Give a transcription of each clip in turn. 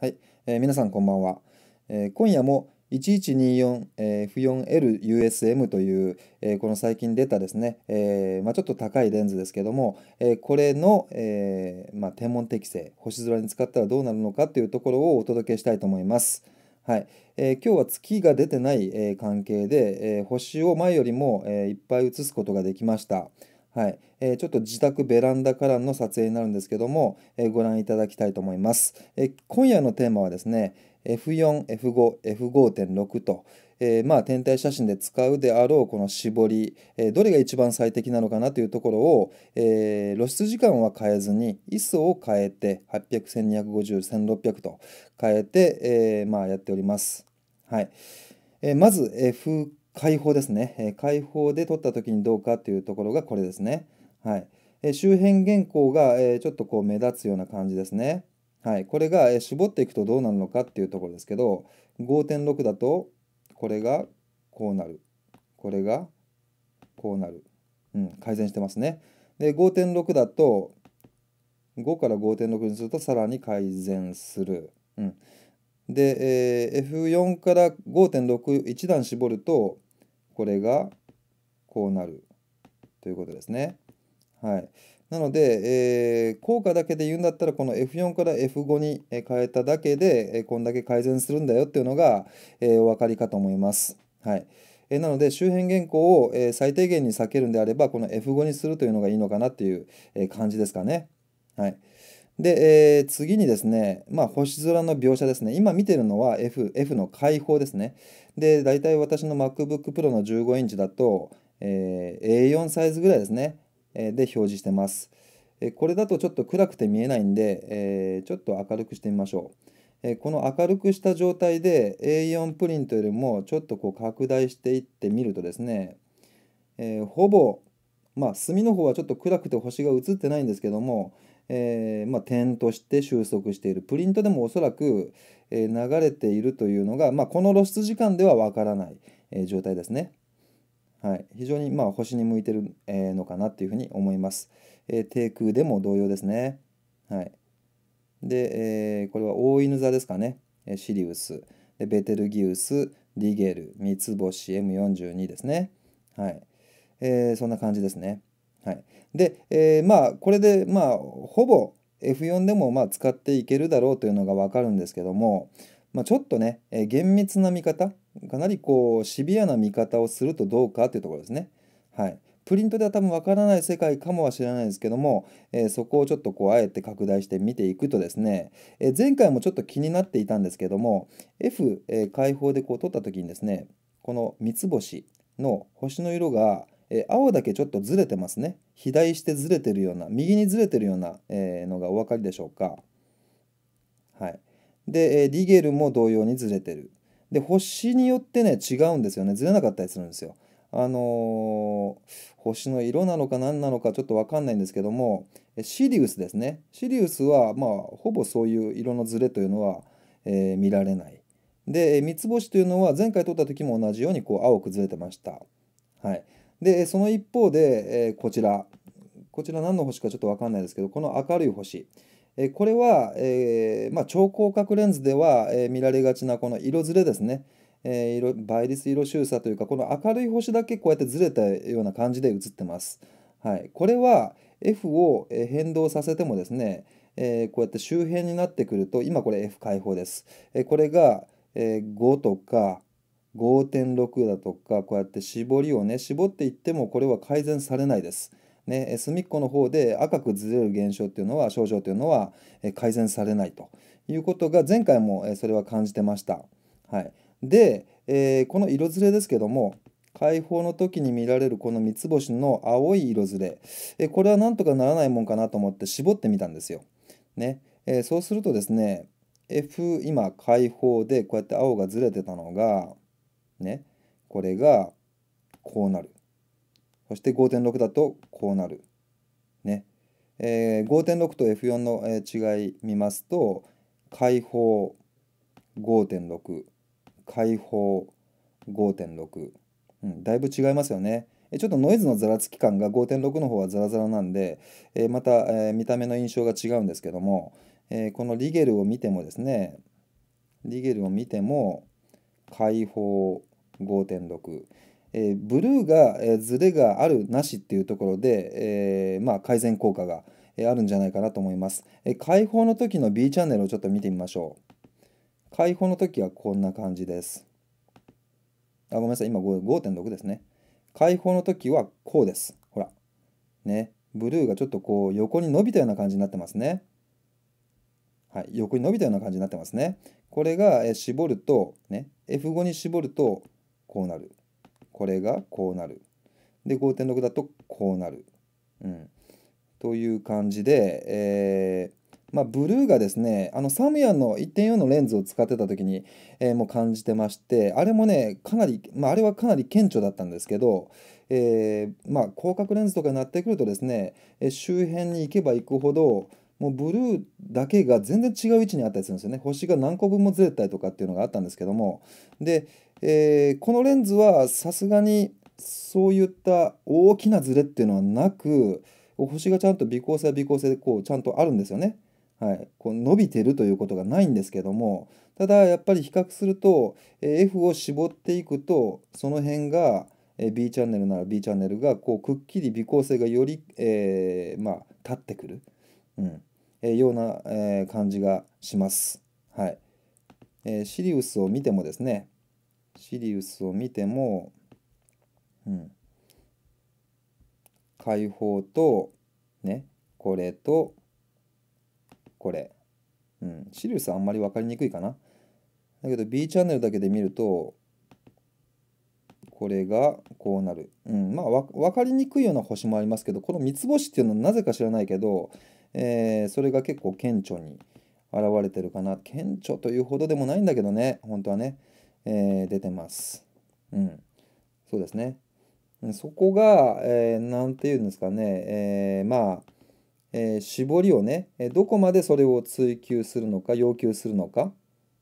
はい、えー、皆さんこんばんは、えー、今夜も 1124F4LUSM という、えー、この最近出たですね、えー、まあ、ちょっと高いレンズですけども、えー、これの、えまあ、天文適性星空に使ったらどうなるのかというところをお届けしたいと思います。はいえ今日は月が出てない、え関係で、え星を前よりも、えいっぱい写すことができました。はいえー、ちょっと自宅ベランダからの撮影になるんですけども、えー、ご覧いただきたいと思います、えー、今夜のテーマはですね F4、F5、F5.6 と、えー、まあ天体写真で使うであろうこの絞り、えー、どれが一番最適なのかなというところを、えー、露出時間は変えずに ISO を変えて80012501600と変えて、えー、まあやっております。はいえー、まず F 解放ですね、え解放で取った時にどうかっていうところがこれですね。はい。え周辺原稿が、えちょっとこう目立つような感じですね。はい。これが、え絞っていくとどうなるのかっていうところですけど、5.6だと、これがこうなる。これがこうなる。うん、改善してますね。で、5.6だと、5から5.6にするとさらに改善する。うん、で、えー、F4 から5.6一段絞るとこれがこうなるということですね。はい、なので、えー、効果だけで言うんだったらこの F4 から F5 に変えただけで、えこんだけ改善するんだよっていうのが、えー、お分かりかと思います。はいえー、なので周辺原稿を、え最低限に避けるんであればこの F5 にするというのがいいのかなっていう、え感じですかね。はいで、えー、次にですね、まあ、星空の描写ですね。今見てるのは F, F の開放ですね。で、大体私の MacBook Pro の15インチだと、えー、A4 サイズぐらいですね、えー、で表示してます、えこれだとちょっと暗くて見えないんで、えちょっと明るくしてみましょう、えこの明るくした状態で A4 プリントよりもちょっとこう拡大していってみるとですね、えほぼ、まあ、墨の方はちょっと暗くて星が映ってないんですけども、えー、まあ、点として収束しているプリントでもおそらく、えー、流れているというのが、まあ、この露出時間ではわからない、えー、状態ですね。はい、非常に、まあ、星に向いてる、えのかなというふうに思います。え低空でも同様ですね。はい、で、えこれは大犬座ですかね。えシリウスで、ベテルギウス、リゲル、三つ星、M42 ですね。はいえそんな感じですね。はい、で、えー、まあこれでまあほぼ F4 でもまあ使っていけるだろうというのが分かるんですけども、まあ、ちょっとね、えー、厳密な見方かなりこうシビアな見方をするとどうかというところですね。はい、プリントでは多分分からない世界かもは知らないですけども、えー、そこをちょっとこうあえて拡大して見ていくとですね、えー、前回もちょっと気になっていたんですけども F、えー、開放でこう撮った時にですねこの三つ星の星の色がえ青だけちょっとずれてますね。肥大してずれてるような、右にずれてるような、えのがお分かりでしょうか。はい。で、えリゲルも同様にずれてる。で、星によってね、違うんですよね。ずれなかったりするんですよ。あのー、星の色なのか何なのかちょっと分かんないんですけども、シリウスですね。シリウスは、まあ、ほぼそういう色のずれというのは、えー、見られない。で、三つ星というのは前回撮った時も同じようにこう青くずれてました。はい。で、その一方で、えこちら。こちら何の星かちょっとわかんないですけど、この明るい星。えこれは、えー、まあ、超広角レンズでは、え見られがちなこの色ずれですね、えー、色倍率色収差というかこの明るい星だけこうやってずれたような感じで写ってます。はい、これは F を変動させてもですね、えー、こうやって周辺になってくると今これ F 解放です。えこれが、え5とか5.6だとかこうやって絞りをね絞っていってもこれは改善されないです。ね、隅っこの方で赤くずれる現象っていうのは症状というのは改善されないということが前回もそれは感じてました。はい、で、えー、この色ずれですけども解放の時に見られるこの三つ星の青い色ずれ、えこれはなんとかならないもんかなと思って絞ってみたんですよ。ねえー、そうするとですね F 今解放でこうやって青がずれてたのがね、これがこうなる。そして5.6だとこうなる。ね。えー、5.6と F4 の、え違い見ますと、開放5.6、開放5.6、うん、だいぶ違いますよね。ちょっとノイズのざらつき感が5.6の方はザラザラなんで、えー、また、えー、見た目の印象が違うんですけども、えー、このリゲルを見てもですね、リゲルを見ても、開放5.6。えー、ブルーが、えー、があるなしっていうところで、えー、まあ、改善効果が、えあるんじゃないかなと思います、え開放の時の B チャンネルをちょっと見てみましょう開放の時はこんな感じですあごめんなさい今5.6ですね開放の時はこうですほらねブルーがちょっとこう横に伸びたような感じになってますねはい横に伸びたような感じになってますねこれが、え絞るとね F5 に絞るとこうなる。これがこうなる。で、5.6だとこうなる。うん。という感じで、えー、まあ、ブルーがですねあのサムヤンの1.4のレンズを使ってた時に、えー、もう感じてましてあれもねかなり、まあ、あれはかなり顕著だったんですけど、えー、まあ、広角レンズとかになってくるとですね、え周辺に行けば行くほど、もうブルーだけが全然違う位置にあったりするんですよね星が何個分もずれたりとかっていうのがあったんですけどもで、えー、このレンズはさすがにそういった大きなズレっていうのはなく星がちゃんと微光性は微光性でこうちゃんとあるんですよね。はい、こう伸びてるということがないんですけどもただやっぱり比較すると F を絞っていくとその辺が B チャンネルなら B チャンネルがこうくっきり微光性がより、えー、まあ、立ってくる。うんえような、え感じがします。はいえシリウスを見てもですねシリウスを見ても、うん、解放とねこれとこれ、うん、シリウスはあんまり分かりにくいかなだけど B チャンネルだけで見るとこれがこうなる、うん、まあ分かりにくいような星もありますけどこの三つ星っていうのはなぜか知らないけどえー、それが結構顕著に現れてるかな顕著というほどでもないんだけどね本当はね、えー、出てます。うん、そうですねそこが何、えー、て言うんですかね、えー、まあ、えー、絞りをねどこまでそれを追求するのか要求するのか、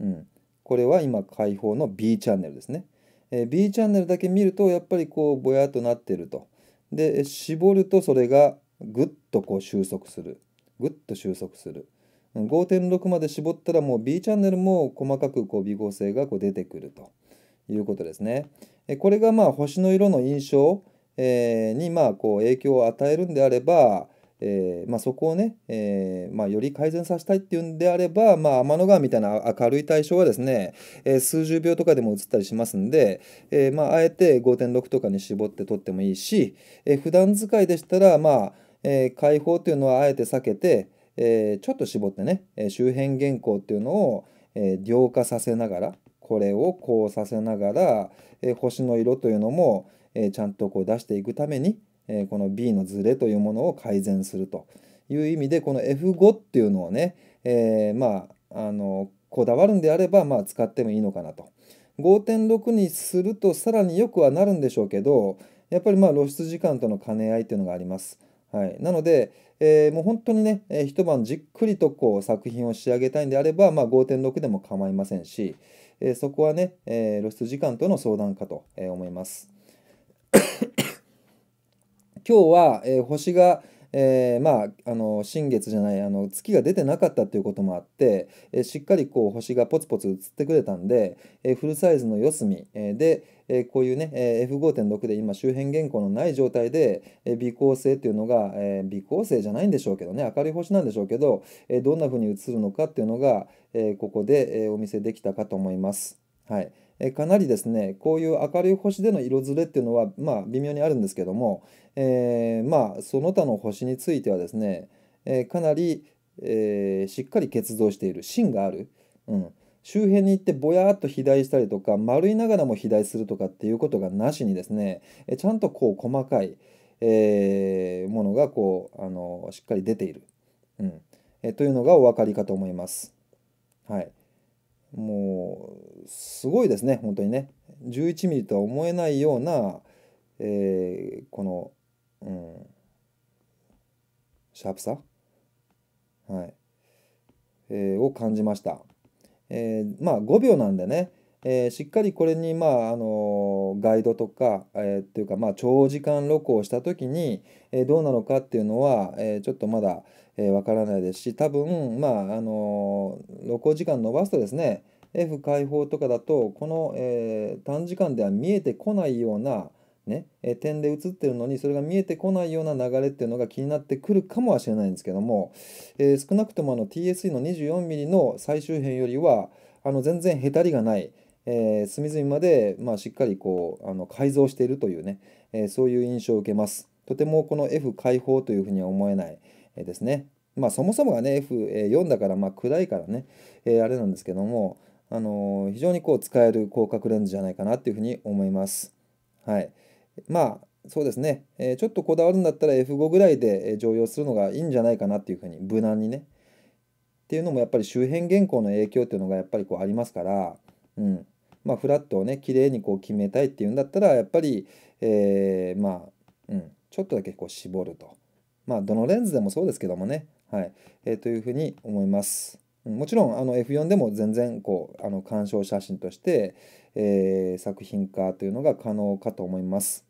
うん、これは今解放の B チャンネルですね、え B チャンネルだけ見るとやっぱりこうぼやっとなってるとで絞るとそれがぐっとこう収束するぐっと収束する5.6まで絞ったらもう B チャンネルも細かくこう微合成がこう出てくるということですね。これがまあ星の色の印象にまあこう影響を与えるんであれば、えー、まあそこをね、えー、まあより改善させたいっていうんであれば、まあ、天の川みたいな明るい対象はですね、えー、数十秒とかでも映ったりしますんで、えー、まああえて5.6とかに絞って撮ってもいいし、えー、普段使いでしたらまあえー、解放というのはあえて避けて、えー、ちょっと絞ってね、え周辺原稿っていうのを、え量化させながらこれをこうさせながら、え星の色というのも、えちゃんとこう出していくために、えこの B のズレというものを改善するという意味でこの F5 っていうのをね、えー、まああのこだわるんであれば、まあ、使ってもいいのかなと。5.6にするとさらによくはなるんでしょうけどやっぱりまあ露出時間との兼ね合いっていうのがあります。はい、なので、えー、もう本当にね、えー、一晩じっくりとこう作品を仕上げたいんであれば、まあ、5.6でも構いませんし、えー、そこはね、え露出時間との相談かと、え思います。今日は、え星が、えまあ、あの新月じゃないあの月が出てなかったということもあって、えしっかりこう星がポツポツ映ってくれたんで、えフルサイズの四隅、えで、えこういうね、え F5.6 で今周辺原稿のない状態で、え微光性っていうのが、え微光性じゃないんでしょうけどね明るい星なんでしょうけど、えどんな風に映るのかっていうのが、えここで、えお見せできたかと思います。はい、えかなりですねこういう明るい星での色づれっていうのはまあ微妙にあるんですけども、えー、まあその他の星についてはですね、えー、かなり、えー、しっかり結像している芯がある、うん周辺に行ってぼやーっと肥大したりとか丸いながらも肥大するとかっていうことがなしにですねちゃんとこう細かい、えー、ものがこうあのしっかり出ている、うんえというのがお分かりかと思います。はい、もうすごいですね本当にね11ミリとは思えないような、えー、この、うん、シャープさ、はいえー、を感じました。えー、まあ5秒なんでね、えー、しっかりこれに、まああのガイドとか、えー、っていうか、まあ、長時間録音した時に、えどうなのかっていうのは、えちょっとまだわ、えー、からないですし多分、まああの録音時間伸ばすとですね F 解放とかだとこの、え短時間では見えてこないようなね、え点で映ってるのにそれが見えてこないような流れっていうのが気になってくるかもしれないんですけども、えー、少なくともあの TSE の 24mm の最終辺よりはあの全然へたりがない、えー、隅々まで、まあ、しっかりこうあの改造しているというね、えー、そういう印象を受けます。とてもこの F 開放というふうには思えない、えですね。まあそもそもがね F4 だからまあ暗いからね、えあれなんですけども、あの非常にこう使える広角レンズじゃないかなっていうふうに思います。はい。まあそうですね、えちょっとこだわるんだったら F5 ぐらいで常用するのがいいんじゃないかなっていうふうに無難にねっていうのもやっぱり周辺原稿の影響っていうのがやっぱりこうありますから、うんまあ、フラットをね綺麗にこう決めたいっていうんだったらやっぱり、えー、まあ、うん、ちょっとだけこう絞るとまあどのレンズでもそうですけどもねはい、えー、というふうに思います。もちろんあの F4 でも全然こうあの鑑賞写真として、えー、作品化というのが可能かと思います。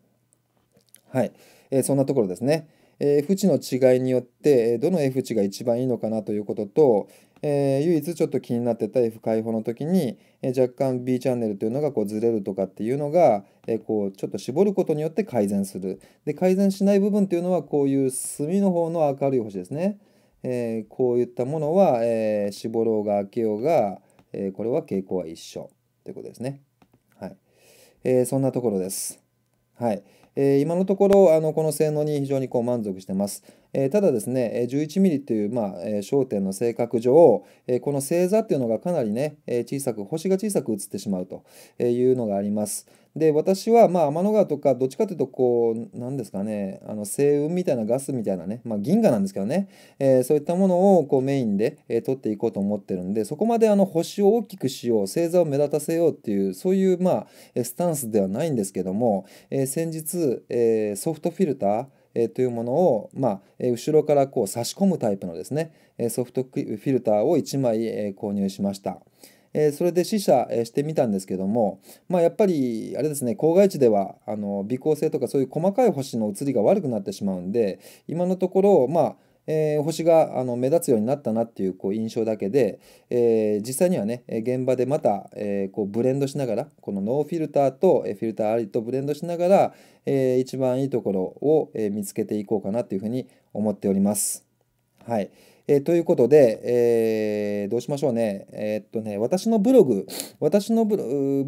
はい、えー、そんなところですね。えー、F 値の違いによってどの F 値が一番いいのかなということと、えー、唯一ちょっと気になってた F 解放の時に、えー、若干 B チャンネルというのがこうずれるとかっていうのが、えー、こうちょっと絞ることによって改善するで改善しない部分というのはこういう隅の方の明るい星ですね。えー、こういったものは、えー、絞ろうが開けようが、えー、これは傾向は一緒ということですね。はいえー、そんなところです。はいえー、今のところあのこの性能に非常にこう満足してます。えー、ただですね 11mm という、まあえー、焦点の性格上、えー、この星座っていうのがかなりね、え小さく星が小さく写ってしまうというのがあります。で私はまあ天の川とかどっちかというとこう何ですかねあの星雲みたいなガスみたいなね、まあ、銀河なんですけどね、えー、そういったものをこうメインで、えー、取っていこうと思ってるんでそこまであの星を大きくしよう星座を目立たせようっていうそういうまあスタンスではないんですけども、えー、先日、えー、ソフトフィルターえというものを、まあ、え後ろからこう差し込むタイプのですね、えソフトフィルターを1枚、え購入しました。えー、それで試射、えしてみたんですけども、まあ、やっぱりあれですね郊外地ではあの微光性とかそういう細かい星の写りが悪くなってしまうんで今のところまあえー、星があの目立つようになったなっていうこう印象だけで、えー、実際にはね現場でまた、えー、こうブレンドしながらこのノーフィルターとフィルターありとブレンドしながら、えー、一番いいところを、え見つけていこうかなというふうに思っております。はい、えー、ということで、えー、どうしましょうね。えー、っとね、私のブログ、私のブ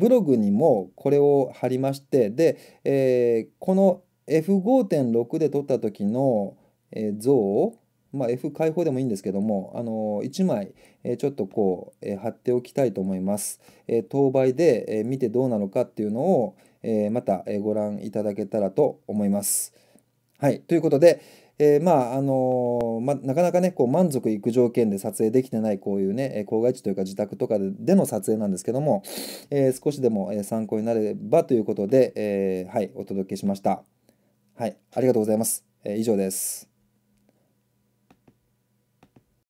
ログにもこれを貼りまして、で、えー、この F5.6 で撮った時の、え像を、まあ、F 開放でもいいんですけども、あの1枚、えちょっとこう、え貼っておきたいと思います。え当倍で、え見てどうなのかっていうのを、えまた、えご覧いただけたらと思います。はい、ということで、えー、まああのまあ、なかなかねこう満足いく条件で撮影できてないこういうね郊外地というか自宅とかでの撮影なんですけども、えー、少しでも参考になればということで、えー、はいお届けしました。はい、ありがとうございます。え以上です。